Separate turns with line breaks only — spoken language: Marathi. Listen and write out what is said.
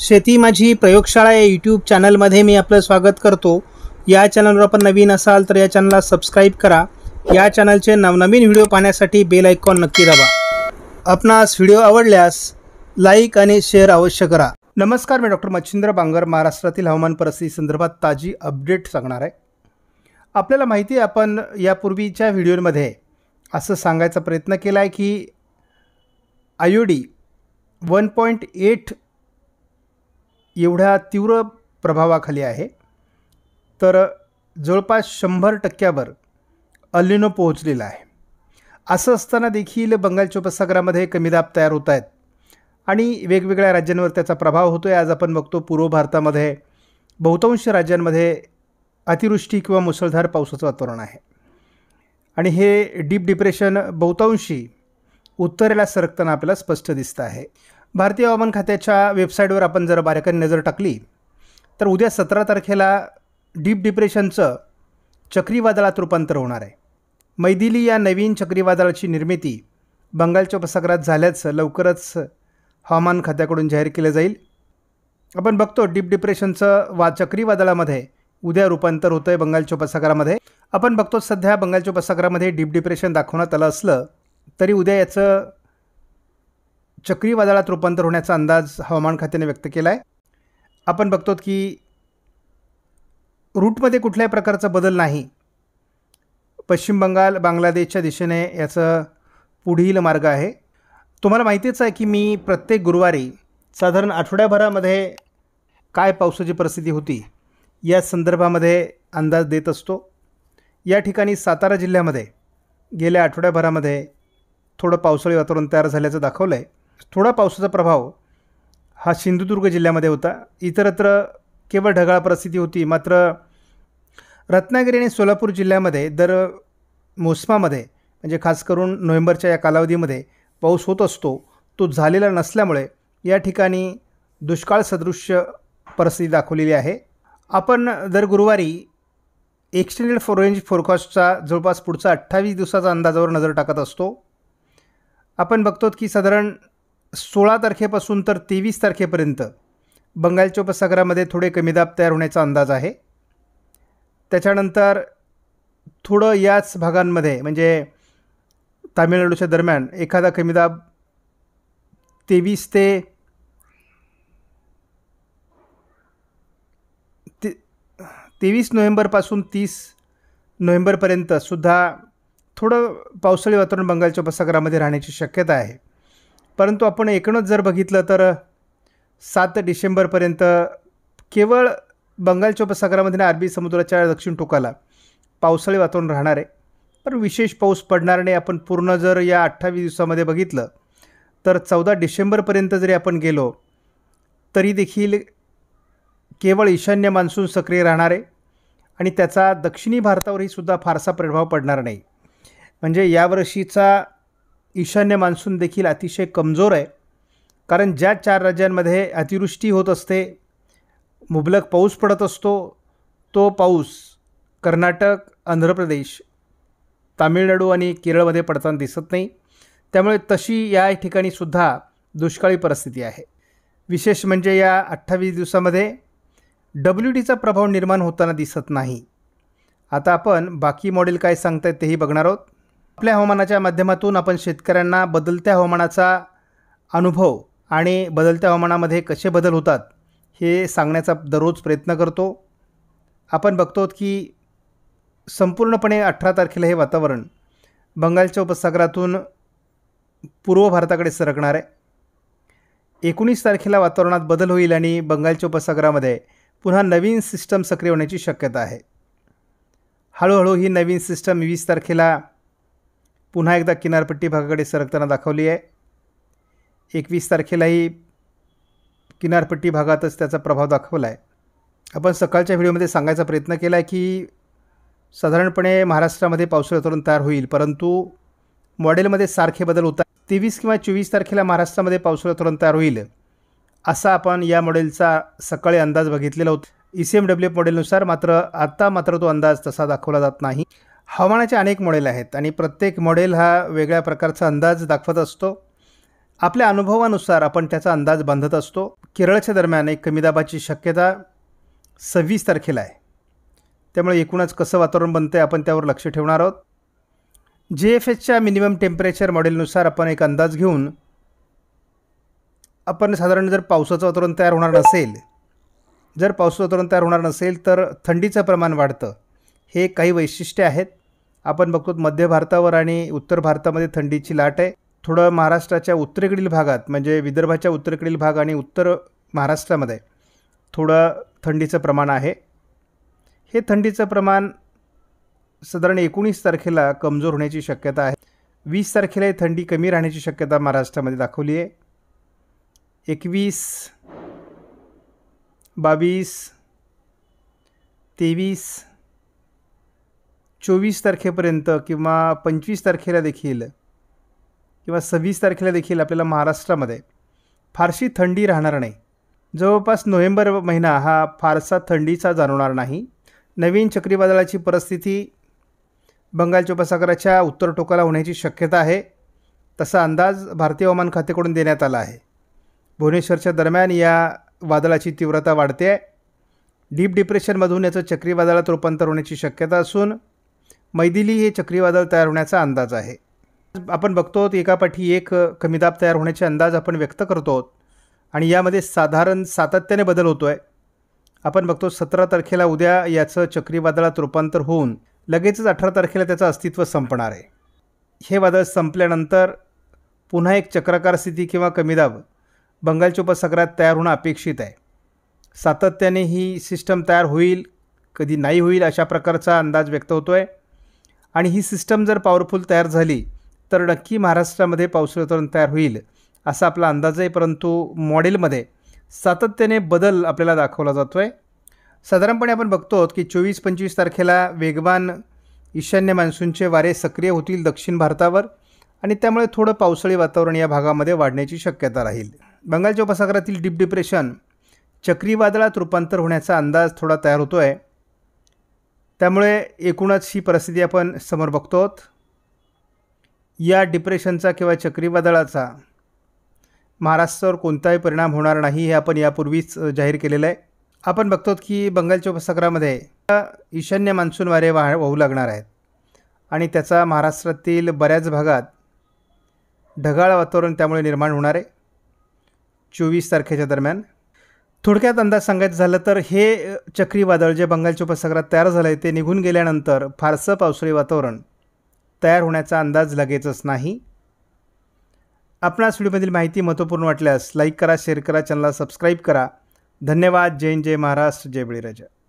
शेती माझी प्रयोगशाळा या यूट्यूब चॅनलमध्ये मी आपलं स्वागत करतो या चॅनलवर आपण नवीन असाल तर या चॅनलला सबस्क्राईब करा या चॅनलचे नवनवीन व्हिडिओ पाहण्यासाठी बेल आयकॉन नक्की दाबा आपणास व्हिडिओ आवडल्यास लाईक आणि शेअर अवश्य करा नमस्कार मी डॉक्टर मच्छिंद्र बांगर महाराष्ट्रातील हवामान परिस्थिती संदर्भात ताजी अपडेट सांगणार आहे आपल्याला माहिती आहे आपण यापूर्वीच्या व्हिडिओमध्ये असं सांगायचा प्रयत्न केला आहे की आयोडी वन पॉईंट एट एवढ्या तीव्र प्रभावाखाली आहे तर जवळपास शंभर टक्क्यावर अल्लिनो पोहोचलेला आहे असं असताना देखील बंगालच्या उपसागरामध्ये कमी दाब तयार होत आहेत आणि वेगवेगळ्या राज्यांवर त्याचा प्रभाव होतो आहे आज आपण बघतो पूर्व भारतामध्ये बहुतांश राज्यांमध्ये अतिवृष्टी किंवा मुसळधार पावसाचं वातावरण आहे आणि हे डीप डिप्रेशन बहुतांशी उत्तरेला सरकताना आपल्याला स्पष्ट दिसतं आहे भारतीय हवामान खात्याच्या वेबसाईटवर आपण जर बारकाईने नजर टाकली तर उद्या सतरा तारखेला डीप डिप्रेशनचं चक्रीवादळात रूपांतर होणार आहे मैदिली या नवीन चक्रीवादळाची निर्मिती बंगालच्या उपसागरात झाल्याचं लवकरच हवामान खात्याकडून जाहीर केलं जाईल आपण बघतो डीप डिप्रेशनचं वा चक्रीवादळामध्ये उद्या रूपांतर होतं आहे बंगालच्या उपसागरामध्ये आपण बघतो सध्या बंगालच्या उपसागरामध्ये डीप डिप्रेशन दाखवण्यात आलं असलं तरी उद्या याचं चक्रीवादळात रूपांतर होण्याचा अंदाज हवामान खात्याने व्यक्त केला आहे आपण बघतो की रूटमध्ये कुठल्याही प्रकारचा बदल नाही पश्चिम बंगाल बांगलादेशच्या दिशेने याचं पुढील मार्ग आहे तुम्हाला माहितीच आहे की मी प्रत्येक गुरुवारी साधारण आठवड्याभरामध्ये काय पावसाची परिस्थिती होती या संदर्भामध्ये अंदाज देत असतो या ठिकाणी सातारा जिल्ह्यामध्ये गेल्या आठवड्याभरामध्ये थोडं पावसाळी वातावरण तयार झाल्याचं दाखवलं आहे थोडा पावसाचा प्रभाव हा सिंधुदुर्ग जिल्ह्यामध्ये होता इतरत्र केवळ ढगाळ परिस्थिती होती मात्र रत्नागिरी आणि सोलापूर जिल्ह्यामध्ये दर मोसमामध्ये म्हणजे खास करून नोव्हेंबरच्या या कालावधीमध्ये पाऊस होत असतो तो झालेला नसल्यामुळे या ठिकाणी दुष्काळ सदृश्य परिस्थिती दाखवलेली आहे आपण दर गुरुवारी एक्सटेंडेड फोर रेंज फोरकास्टचा जवळपास पुढचा अठ्ठावीस दिवसाचा अंदाजावर नजर टाकत असतो आपण बघतो की साधारण सोळा तारखेपासून तर तेवीस तारखेपर्यंत बंगालच्या उपसागरामध्ये थोडे कमी दाब तयार होण्याचा अंदाज आहे त्याच्यानंतर थोडं याच भागांमध्ये म्हणजे तामिळनाडूच्या दरम्यान एखादा कमी दाब तेवीस ते तेवीस नोव्हेंबरपासून तीस नोव्हेंबरपर्यंत सुद्धा थोडं पावसाळी वातावरण बंगालच्या उपसागरामध्ये राहण्याची शक्यता आहे परंतु आपण एकूणच जर बघितलं तर सात डिसेंबरपर्यंत केवळ बंगालच्या उपसागरामध्ये अरबी समुद्राच्या दक्षिण टोकाला पावसाळी वातावरण राहणार आहे पण विशेष पाऊस पडणार नाही आपण पूर्ण जर या अठ्ठावीस दिवसामध्ये बघितलं तर चौदा डिसेंबरपर्यंत जरी आपण गेलो तरी देखील केवळ ईशान्य मान्सून सक्रिय राहणार आहे आणि त्याचा दक्षिणी भारतावरही सुद्धा फारसा प्रभाव पडणार नाही म्हणजे यावर्षीचा ईशान्य मान्सून देखील अतिशय कमजोर आहे कारण ज्या चार राज्यांमध्ये अतिवृष्टी होत असते मुबलक पाऊस पडत असतो तो पाऊस कर्नाटक आंध्र प्रदेश तामिळनाडू आणि केरळमध्ये पडताना दिसत नाही त्यामुळे तशी या ठिकाणीसुद्धा दुष्काळी परिस्थिती आहे विशेष म्हणजे या अठ्ठावीस दिवसामध्ये डब्ल्यू डीचा प्रभाव निर्माण होताना दिसत नाही आता आपण बाकी मॉडेल काय सांगतायत तेही बघणार आहोत आपल्या हवामानाच्या माध्यमातून आपण शेतकऱ्यांना बदलत्या हवामानाचा अनुभव आणि बदलत्या हवामानामध्ये कसे बदल होतात हे सांगण्याचा दररोज प्रयत्न करतो आपण बघतो की संपूर्णपणे अठरा तारखेला हे वातावरण बंगालच्या उपसागरातून पूर्व भारताकडे सरकणार आहे एकोणीस तारखेला वातावरणात बदल होईल आणि बंगालच्या उपसागरामध्ये पुन्हा नवीन सिस्टम सक्रिय होण्याची शक्यता आहे हळूहळू ही नवीन सिस्टम वीस तारखेला पुन्हा एकदा किनारपट्टी भागाकडे सरकताना दाखवली आहे एकवीस तारखेलाही किनारपट्टी भागातच त्याचा प्रभाव दाखवला आहे आपण सकाळच्या व्हिडिओमध्ये सांगायचा प्रयत्न केला आहे की साधारणपणे महाराष्ट्रामध्ये पावसाळा तोरण तयार होईल परंतु मॉडेलमध्ये सारखे बदल होतात तेवीस किंवा चोवीस तारखेला महाराष्ट्रामध्ये पावसाळा तोरण तयार होईल असा आपण या मॉडेलचा सकाळी अंदाज बघितलेला होता ई सी एम डब्ल्यू मॉडेलनुसार मात्र आत्ता मात्र तो अंदाज तसा दाखवला जात नाही हवामानाचे अनेक मॉडेल आहेत आणि प्रत्येक मॉडेल हा वेगळ्या प्रकारचा अंदाज दाखवत असतो आपल्या अनुभवानुसार आपण त्याचा अंदाज बांधत असतो केरळच्या दरम्यान एक कमी दाबाची शक्यता सव्वीस तारखेला आहे त्यामुळे एकूणच कसं वातावरण बनतं आहे आपण त्यावर लक्ष ठेवणार आहोत जे एफ एसच्या मिनिमम टेम्परेचर मॉडेलनुसार आपण एक अंदाज घेऊन आपण साधारण जर पावसाचं वातावरण तयार होणार नसेल जर पावसाचं वातावरण तयार होणार नसेल तर थंडीचं प्रमाण वाढतं हे काही वैशिष्ट्य आहेत आपण बघतो मध्य भारतावर आणि उत्तर भारतामध्ये थंडीची लाट आहे थोडं महाराष्ट्राच्या उत्तरेकडील भागात म्हणजे विदर्भाच्या उत्तरेकडील भाग आणि उत्तर महाराष्ट्रामध्ये थोडं थंडीचं प्रमाण आहे हे थंडीचं प्रमाण साधारण एकोणीस तारखेला कमजोर होण्याची शक्यता आहे वीस तारखेला थंडी कमी राहण्याची शक्यता महाराष्ट्रामध्ये दाखवली आहे एकवीस बावीस तेवीस चोवीस तारखेपर्यंत किंवा पंचवीस तारखेला देखील किंवा सव्वीस तारखेला देखील आपल्याला महाराष्ट्रामध्ये फारशी थंडी राहणार नाही जवळपास नोव्हेंबर महिना हा फारसा थंडीचा जाणवणार नाही नवीन चक्रीवादळाची परिस्थिती बंगालच्या उपसागराच्या उत्तर टोकाला होण्याची शक्यता आहे तसा अंदाज भारतीय हवामान खात्याकडून देण्यात आला आहे भुवनेश्वरच्या दरम्यान या वादळाची तीव्रता वाढते आहे डीप डिप्रेशनमधून याचं चक्रीवादळात रूपांतर होण्याची शक्यता असून मैदिली हे चक्रीवादळ तयार होण्याचा अंदाज आहे आपण बघतो एकापाठी एक कमीदाब तयार होण्याचे अंदाज आपण व्यक्त करतो आणि यामध्ये साधारण सातत्याने बदल होतो आहे आपण बघतो सतरा तारखेला उद्या याचं चक्रीवादळात रूपांतर होऊन लगेचच अठरा तारखेला त्याचं अस्तित्व संपणार आहे हे वादळ संपल्यानंतर पुन्हा एक चक्राकार स्थिती किंवा कमीदाब बंगालच्या उपसागरात तयार होणं अपेक्षित आहे सातत्याने ही सिस्टम तयार होईल कधी नाही होईल अशा प्रकारचा अंदाज व्यक्त होतो आहे आणि ही सिस्टम जर पॉवरफुल तयार झाली तर नक्की महाराष्ट्रामध्ये पावसाळी वातावरण तयार होईल असा आपला अंदाज आहे परंतु मॉडेलमध्ये सातत्याने बदल आपल्याला दाखवला जातो आहे साधारणपणे आपण बघतो की चोवीस पंचवीस तारखेला वेगवान ईशान्य मान्सूनचे वारे सक्रिय होतील दक्षिण भारतावर आणि त्यामुळे थोडं पावसाळी वातावरण या भागामध्ये वाढण्याची शक्यता राहील बंगालच्या उपसागरातील डिप डिप्रेशन चक्रीवादळात रूपांतर होण्याचा अंदाज थोडा तयार होतो आहे त्यामुळे एकूणच ही परिस्थिती आपण समोर बघतो या डिप्रेशनचा किंवा चक्रीवादळाचा महाराष्ट्रावर कोणताही परिणाम होणार नाही हे आपण यापूर्वीच जाहीर केलेलं आहे आपण बघतो की बंगालच्या उपसागरामध्ये ईशान्य मान्सून वारे वाह वाहू लागणार आहेत आणि त्याचा महाराष्ट्रातील बऱ्याच भागात ढगाळ वातावरण त्यामुळे निर्माण होणार आहे चोवीस तारखेच्या दरम्यान थोडक्यात अंदाज सांगायचं झालं तर हे चक्रीवादळ जे बंगालच्या उपसागरात तयार झालं आहे ते निघून गेल्यानंतर फारसं पावसाळी वातावरण तयार होण्याचा अंदाज लगेचच नाही आपणास व्हिडिओमधील माहिती महत्त्वपूर्ण वाटल्यास लाईक करा शेअर करा चॅनलला सबस्क्राईब करा धन्यवाद जैन जय महाराष्ट्र जय बळीराजा